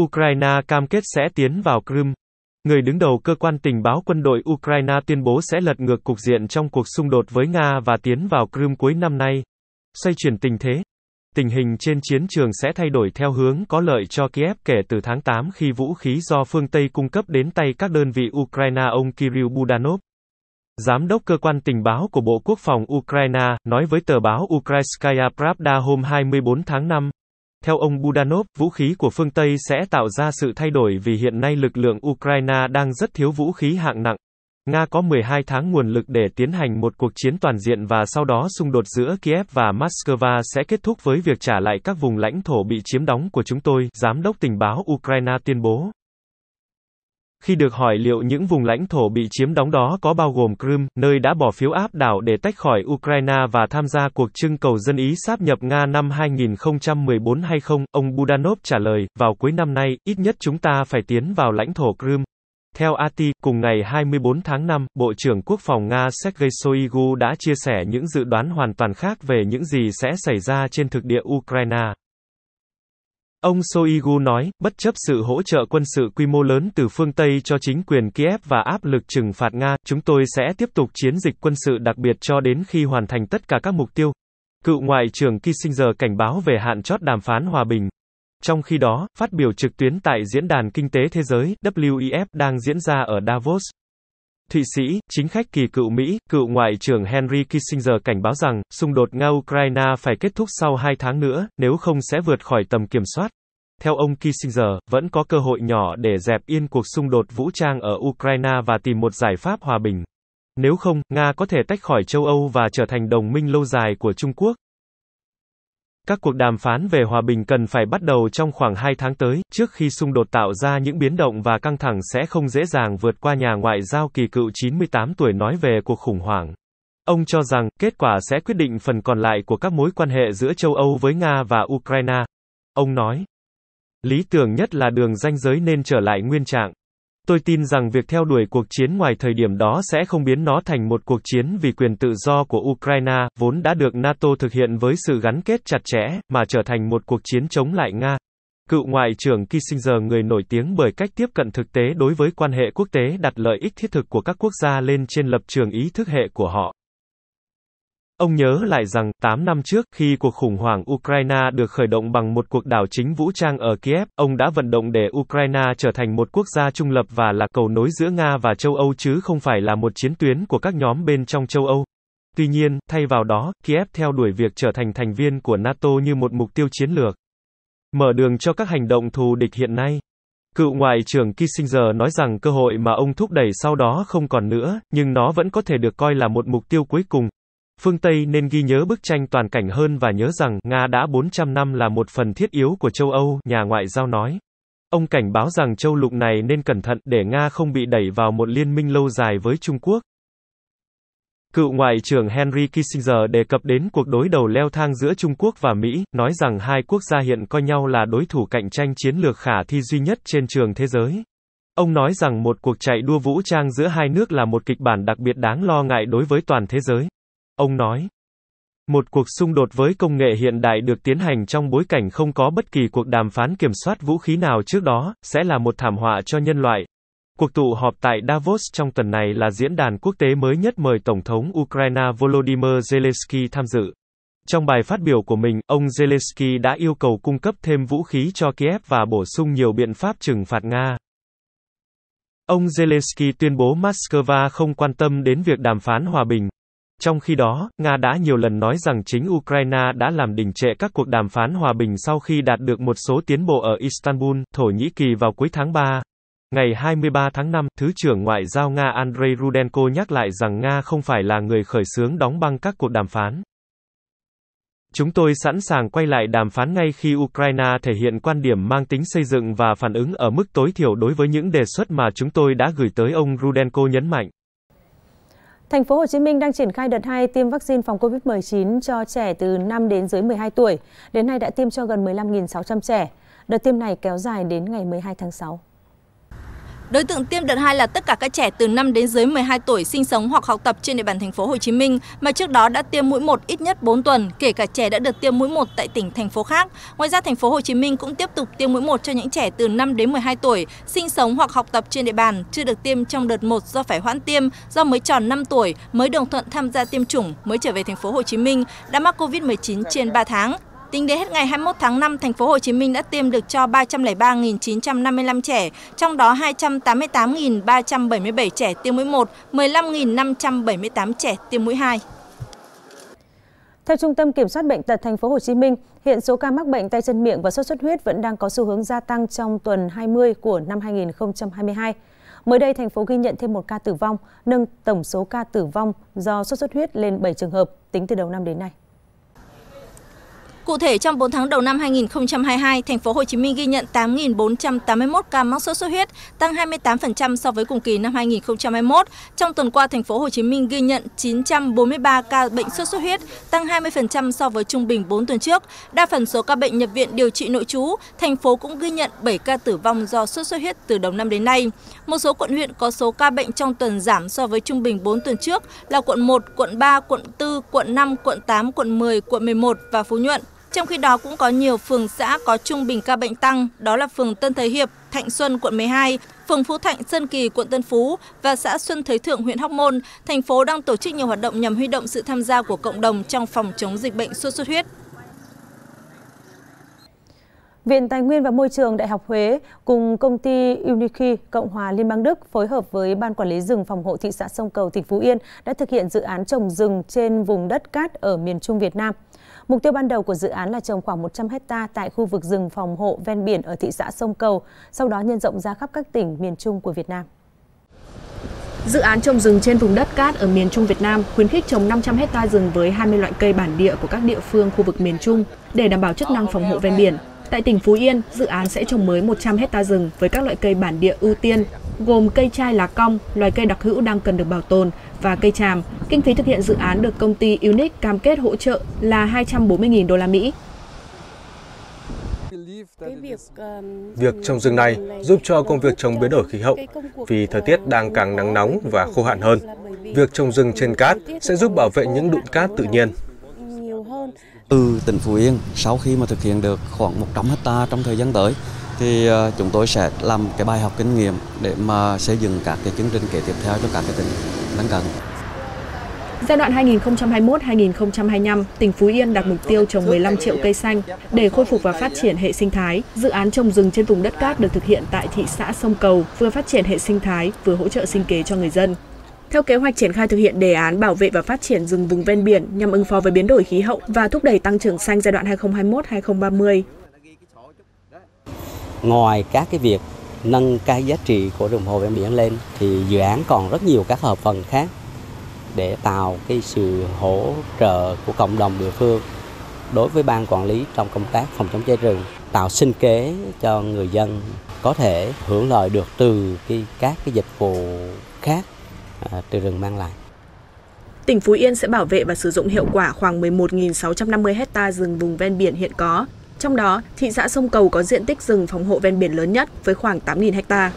Ukraine cam kết sẽ tiến vào Crimea. Người đứng đầu cơ quan tình báo quân đội Ukraine tuyên bố sẽ lật ngược cục diện trong cuộc xung đột với Nga và tiến vào Crimea cuối năm nay. Xoay chuyển tình thế. Tình hình trên chiến trường sẽ thay đổi theo hướng có lợi cho Kiev kể từ tháng 8 khi vũ khí do phương Tây cung cấp đến tay các đơn vị Ukraine ông Kirill Budanov. Giám đốc cơ quan tình báo của Bộ Quốc phòng Ukraine nói với tờ báo Ukrainskaya Pravda hôm 24 tháng 5, theo ông Budanov, vũ khí của phương Tây sẽ tạo ra sự thay đổi vì hiện nay lực lượng Ukraine đang rất thiếu vũ khí hạng nặng. Nga có 12 tháng nguồn lực để tiến hành một cuộc chiến toàn diện và sau đó xung đột giữa Kiev và Moscow sẽ kết thúc với việc trả lại các vùng lãnh thổ bị chiếm đóng của chúng tôi, Giám đốc tình báo Ukraine tuyên bố. Khi được hỏi liệu những vùng lãnh thổ bị chiếm đóng đó có bao gồm Crimea, nơi đã bỏ phiếu áp đảo để tách khỏi Ukraine và tham gia cuộc trưng cầu dân Ý sáp nhập Nga năm 2014 hay không, ông Budanov trả lời, vào cuối năm nay, ít nhất chúng ta phải tiến vào lãnh thổ Crimea. Theo AT, cùng ngày 24 tháng 5, Bộ trưởng Quốc phòng Nga Sergei Shoigu đã chia sẻ những dự đoán hoàn toàn khác về những gì sẽ xảy ra trên thực địa Ukraine. Ông Shoigu nói, bất chấp sự hỗ trợ quân sự quy mô lớn từ phương Tây cho chính quyền Kiev và áp lực trừng phạt Nga, chúng tôi sẽ tiếp tục chiến dịch quân sự đặc biệt cho đến khi hoàn thành tất cả các mục tiêu. Cựu Ngoại trưởng Kissinger cảnh báo về hạn chót đàm phán hòa bình. Trong khi đó, phát biểu trực tuyến tại Diễn đàn Kinh tế Thế giới WEF đang diễn ra ở Davos, Thụy Sĩ, chính khách kỳ cựu Mỹ, cựu Ngoại trưởng Henry Kissinger cảnh báo rằng, xung đột Nga-Ukraine phải kết thúc sau 2 tháng nữa, nếu không sẽ vượt khỏi tầm kiểm soát. Theo ông Kissinger, vẫn có cơ hội nhỏ để dẹp yên cuộc xung đột vũ trang ở Ukraine và tìm một giải pháp hòa bình. Nếu không, Nga có thể tách khỏi châu Âu và trở thành đồng minh lâu dài của Trung Quốc. Các cuộc đàm phán về hòa bình cần phải bắt đầu trong khoảng 2 tháng tới, trước khi xung đột tạo ra những biến động và căng thẳng sẽ không dễ dàng vượt qua nhà ngoại giao kỳ cựu 98 tuổi nói về cuộc khủng hoảng. Ông cho rằng, kết quả sẽ quyết định phần còn lại của các mối quan hệ giữa châu Âu với Nga và Ukraine. Ông nói, lý tưởng nhất là đường ranh giới nên trở lại nguyên trạng. Tôi tin rằng việc theo đuổi cuộc chiến ngoài thời điểm đó sẽ không biến nó thành một cuộc chiến vì quyền tự do của Ukraine, vốn đã được NATO thực hiện với sự gắn kết chặt chẽ, mà trở thành một cuộc chiến chống lại Nga. Cựu Ngoại trưởng Kissinger người nổi tiếng bởi cách tiếp cận thực tế đối với quan hệ quốc tế đặt lợi ích thiết thực của các quốc gia lên trên lập trường ý thức hệ của họ. Ông nhớ lại rằng, 8 năm trước, khi cuộc khủng hoảng Ukraine được khởi động bằng một cuộc đảo chính vũ trang ở Kiev, ông đã vận động để Ukraine trở thành một quốc gia trung lập và là cầu nối giữa Nga và châu Âu chứ không phải là một chiến tuyến của các nhóm bên trong châu Âu. Tuy nhiên, thay vào đó, Kiev theo đuổi việc trở thành thành viên của NATO như một mục tiêu chiến lược. Mở đường cho các hành động thù địch hiện nay. Cựu Ngoại trưởng Kissinger nói rằng cơ hội mà ông thúc đẩy sau đó không còn nữa, nhưng nó vẫn có thể được coi là một mục tiêu cuối cùng. Phương Tây nên ghi nhớ bức tranh toàn cảnh hơn và nhớ rằng Nga đã 400 năm là một phần thiết yếu của châu Âu, nhà ngoại giao nói. Ông cảnh báo rằng châu lục này nên cẩn thận để Nga không bị đẩy vào một liên minh lâu dài với Trung Quốc. Cựu Ngoại trưởng Henry Kissinger đề cập đến cuộc đối đầu leo thang giữa Trung Quốc và Mỹ, nói rằng hai quốc gia hiện coi nhau là đối thủ cạnh tranh chiến lược khả thi duy nhất trên trường thế giới. Ông nói rằng một cuộc chạy đua vũ trang giữa hai nước là một kịch bản đặc biệt đáng lo ngại đối với toàn thế giới. Ông nói, một cuộc xung đột với công nghệ hiện đại được tiến hành trong bối cảnh không có bất kỳ cuộc đàm phán kiểm soát vũ khí nào trước đó, sẽ là một thảm họa cho nhân loại. Cuộc tụ họp tại Davos trong tuần này là diễn đàn quốc tế mới nhất mời Tổng thống Ukraine Volodymyr Zelensky tham dự. Trong bài phát biểu của mình, ông Zelensky đã yêu cầu cung cấp thêm vũ khí cho Kiev và bổ sung nhiều biện pháp trừng phạt Nga. Ông Zelensky tuyên bố Moscow không quan tâm đến việc đàm phán hòa bình. Trong khi đó, Nga đã nhiều lần nói rằng chính Ukraine đã làm đình trệ các cuộc đàm phán hòa bình sau khi đạt được một số tiến bộ ở Istanbul, Thổ Nhĩ Kỳ vào cuối tháng 3. Ngày 23 tháng 5, Thứ trưởng Ngoại giao Nga Andrei Rudenko nhắc lại rằng Nga không phải là người khởi xướng đóng băng các cuộc đàm phán. Chúng tôi sẵn sàng quay lại đàm phán ngay khi Ukraine thể hiện quan điểm mang tính xây dựng và phản ứng ở mức tối thiểu đối với những đề xuất mà chúng tôi đã gửi tới ông Rudenko nhấn mạnh. Thành phố Hồ Chí Minh đang triển khai đợt 2 tiêm vaccine phòng COVID-19 cho trẻ từ 5 đến dưới 12 tuổi. Đến nay đã tiêm cho gần 15.600 trẻ. Đợt tiêm này kéo dài đến ngày 12 tháng 6. Đối tượng tiêm đợt 2 là tất cả các trẻ từ 5 đến dưới 12 tuổi sinh sống hoặc học tập trên địa bàn thành phố Hồ Chí Minh mà trước đó đã tiêm mũi 1 ít nhất 4 tuần, kể cả trẻ đã được tiêm mũi 1 tại tỉnh thành phố khác. Ngoài ra thành phố Hồ Chí Minh cũng tiếp tục tiêm mũi 1 cho những trẻ từ 5 đến 12 tuổi sinh sống hoặc học tập trên địa bàn chưa được tiêm trong đợt 1 do phải hoãn tiêm do mới tròn 5 tuổi, mới đồng thuận tham gia tiêm chủng, mới trở về thành phố Hồ Chí Minh đã mắc Covid-19 trên 3 tháng. Tính đến hết ngày 21 tháng 5, thành phố Hồ Chí Minh đã tiêm được cho 303.955 trẻ, trong đó 288.377 trẻ tiêm mũi 1, 15.578 trẻ tiêm mũi 2. Theo Trung tâm Kiểm soát bệnh tật thành phố Hồ Chí Minh, hiện số ca mắc bệnh tay chân miệng và sốt xuất huyết vẫn đang có xu hướng gia tăng trong tuần 20 của năm 2022. Mới đây, thành phố ghi nhận thêm một ca tử vong, nâng tổng số ca tử vong do sốt xuất huyết lên 7 trường hợp tính từ đầu năm đến nay. Cụ thể trong 4 tháng đầu năm 2022, thành phố Hồ Chí Minh ghi nhận 8.481 ca mắc sốt xuất huyết, tăng 28% so với cùng kỳ năm 2021. Trong tuần qua, thành phố Hồ Chí Minh ghi nhận 943 ca bệnh sốt xuất huyết, tăng 20% so với trung bình 4 tuần trước. Đa phần số ca bệnh nhập viện điều trị nội trú, thành phố cũng ghi nhận 7 ca tử vong do sốt xuất huyết từ đầu năm đến nay. Một số quận huyện có số ca bệnh trong tuần giảm so với trung bình 4 tuần trước là quận 1, quận 3, quận 4, quận 5, quận 8, quận 10, quận 11 và Phú Nhuận. Trong khi đó cũng có nhiều phường xã có trung bình ca bệnh tăng, đó là phường Tân Thới Hiệp, Thạnh Xuân, quận 12, phường Phú Thạnh, Sơn Kỳ, quận Tân Phú và xã Xuân Thới Thượng, huyện Hóc Môn. Thành phố đang tổ chức nhiều hoạt động nhằm huy động sự tham gia của cộng đồng trong phòng chống dịch bệnh sốt xuất huyết. Viện Tài nguyên và Môi trường Đại học Huế cùng công ty Uniki Cộng hòa Liên bang Đức phối hợp với Ban Quản lý rừng phòng hộ thị xã Sông Cầu, tỉnh Phú Yên đã thực hiện dự án trồng rừng trên vùng đất cát ở miền Trung Việt Nam. Mục tiêu ban đầu của dự án là trồng khoảng 100 hecta tại khu vực rừng phòng hộ ven biển ở thị xã Sông Cầu, sau đó nhân rộng ra khắp các tỉnh miền Trung của Việt Nam. Dự án trồng rừng trên vùng đất cát ở miền Trung Việt Nam khuyến khích trồng 500 hecta rừng với 20 loại cây bản địa của các địa phương khu vực miền Trung để đảm bảo chức năng phòng hộ ven biển. Tại tỉnh Phú Yên, dự án sẽ trồng mới 100 hecta rừng với các loại cây bản địa ưu tiên gồm cây chai lá cong, loài cây đặc hữu đang cần được bảo tồn và cây tràm. Kinh phí thực hiện dự án được công ty Unic cam kết hỗ trợ là 240.000 đô la Mỹ. Ờ, việc trồng rừng này giúp cho công việc chống biến đổi khí hậu vì thời tiết đang càng nắng nóng và khô hạn hơn. Việc trồng rừng trên cát sẽ giúp bảo vệ những đụn cát tự nhiên. Từ tỉnh Phú Yên, sau khi mà thực hiện được khoảng 100 hecta trong thời gian tới, thì ờ, chúng tôi sẽ làm cái bài học kinh nghiệm để mà xây dựng các cái chương trình kế tiếp theo cho các cái tỉnh lân cận. Giai đoạn 2021-2025, tỉnh Phú Yên đặt mục tiêu trồng 15 triệu cây xanh để khôi phục và phát triển hệ sinh thái. Dự án trồng rừng trên vùng đất cát được thực hiện tại thị xã Sông Cầu, vừa phát triển hệ sinh thái, vừa hỗ trợ sinh kế cho người dân. Theo kế hoạch triển khai thực hiện đề án bảo vệ và phát triển rừng vùng ven biển nhằm ứng phó với biến đổi khí hậu và thúc đẩy tăng trưởng xanh giai đoạn 2021-2030, ngoài các cái việc nâng cái giá trị của đồng hồ ven biển lên thì dự án còn rất nhiều các hợp phần khác để tạo cái sự hỗ trợ của cộng đồng địa phương đối với ban quản lý trong công tác phòng chống cháy rừng tạo sinh kế cho người dân có thể hưởng lợi được từ cái, các cái dịch vụ khác à, từ rừng mang lại. Tỉnh Phú Yên sẽ bảo vệ và sử dụng hiệu quả khoảng 11.650 hecta rừng vùng ven biển hiện có, trong đó, thị xã Sông Cầu có diện tích rừng phòng hộ ven biển lớn nhất với khoảng 8.000 ha.